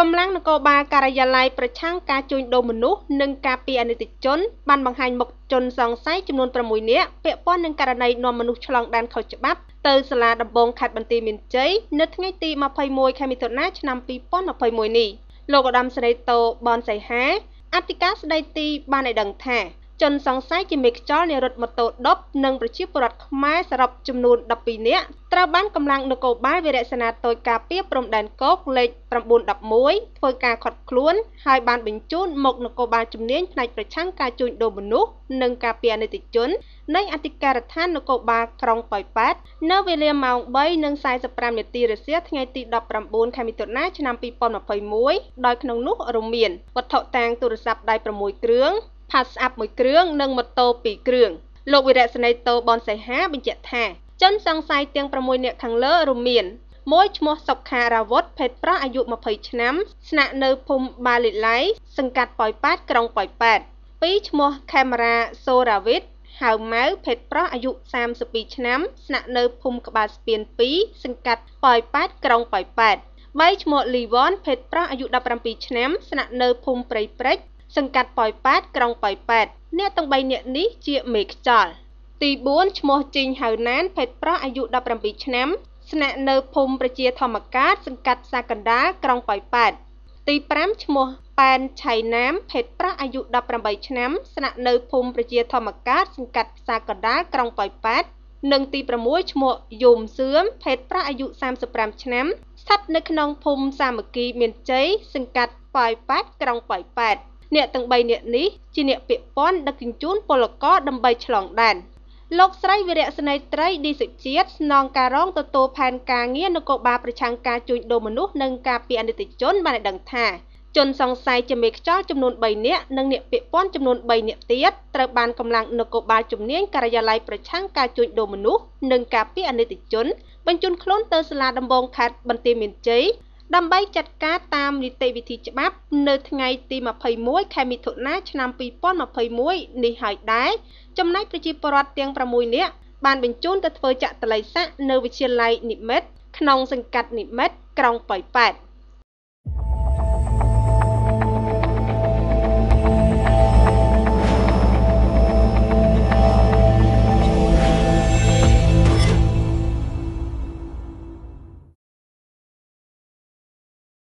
កម្លាំងនគរបាលការិយាល័យប្រឆាំងការជួញដូរមនុស្សនិងការពារអនិច្ចជនបានបង្ហាញមុខជនសង្ស័យចំនួន6នាក់ពាក់ព័ន្ធនឹងករណីនាំមនុស្សឆ្លងដែនខុសច្បាប់ទៅសាលាដំបងខេត្តបន្ទាយមានជ័យនៅថ្ងៃទី21ខែមិថុនាឆ្នាំ2021នេះលោកឧត្តមសេនីយ៍តូបនសៃហាអធិការស្ដីទីបានឲ្យដឹងថាជនសង្ស័យជាមេខ្យល់នៃរថម៉ូតូដប់និងប្រជាពលរដ្ឋខ្មែរសរុបចំនួន12នាក់ត្រូវបានកម្លាំងនគរបាលវិរៈសេនាតូចការពារព្រំដែនកោកលេខ911ធ្វើការខាត់ខ្លួន ហើយបានបញ្ជូនមកនគរបាលជំនាញផ្នែកប្រឆាំងការជួញដូរមនុស្សនិងការពារអនិច្ចជន នៃអធិការដ្ឋាននគរបាលក្រុងប៉ោយប៉ែតនៅវេលាម៉ោង3:45នាទីរសៀលថ្ងៃទី19ខែមិថុនាឆ្នាំ2021ដោយក្នុងនោះរួមមានវត្ថុតាងទូរស័ព្ទដៃ6គ្រឿងផាសស្អាប់មួយគ្រឿងនិងម៉ូតូពីរគ្រឿងលោកវិរៈស្នេតោបនសៃហាបញ្ជាក់ថាជនសង្ស័យទាំង6នាក់ខាងលើរួមមានមួយឈ្មោះសុខារាវុធភេទប្រុសអាយុ20ឆ្នាំ ស្នាក់នៅភូមិបាលីឡៃសង្កាត់ប៉ោយប៉ែតក្រុងប៉ោយប៉ែតពីរឈ្មោះខេមរាសូរាវិតហៅម៉ៅភេទប្រុសអាយុ32ឆ្នាំ ស្នាក់នៅភូមិក្បាលស្ពាន2សង្កាត់ប៉ោយប៉ែតក្រុងប៉ោយប៉ែត3ឈ្មោះលីវ៉នភេទប្រុសអាយុ17ឆ្នាំស្នាក់នៅភូមិព្រៃព្រិចសង្កាត់ប៉ោយប៉ែតក្រុងប៉ោយប៉ែតអ្នកទាំង3នាក់នេះជាមេខ្ចល ទី4ឈ្មោះជីងហៅណាន ភេទប្រុសអាយុ17ឆ្នាំ ស្នាក់នៅភូមិប្រជាធម្មកាតសង្កាត់សាកណ្ដាលក្រុងប៉ោយប៉ែតទី5ឈ្មោះប៉ែនឆៃណាមភេទប្រុសអាយុ18ឆ្នាំ ស្នាក់នៅភូមិប្រជាធម្មកាតសង្កាត់សាកណ្ដាលក្រុងប៉ោយប៉ែតនិងទី6ឈ្មោះយមសឿមភេទប្រុសអាយុ35ឆ្នាំស្ថិតនៅក្នុងភូមិសាមគ្គីមានជ័យសង្កាត់ប៉ោយប៉ែតក្រុងប៉ោយប៉ែតអ្នកទាំង3នាក់នេះជាអ្នកពាក់ព័ន្ធដឹកជញ្ជូនពលករដើម្បីឆ្លងដែនលោកស្រីវិរៈស្នេហ៍ត្រីឌីសុជាតិស្នងការរងទទួលផែនការងារនគរបាលប្រឆាំងការជួញដូរមនុស្សនិងការពីអនិច្ចជនបានឲ្យដឹងថាជនសង្ស័យជាមេខ្យល់ចំនួន3នាក់និងអ្នកពាក់ព័ន្ធចំនួន3នាក់ទៀតត្រូវបានកម្លាំងនគរបាលជំនាញការិយាល័យប្រឆាំងការជួញដូរមនុស្សនិងការពីអនិច្ចជន បញ្ជូនខ្លួនទៅសាលាដំបងខេត្តបន្ទាយមានជ័យដើម្បីចាត់ការតាមនីតិវិធីច្បាប់ នៅថ្ងៃទី21ខែមិថុនាឆ្នាំ2021នេះហើយដែរចំណែកប្រជាពលរដ្ឋទាំង6នាក់បានបញ្ជូនទៅធ្វើចាក់តល័យស័កនៅវិទ្យាល័យនិមិត្តក្នុងសង្កាត់និមិត្តក្រុងប៉ោយប៉ែត។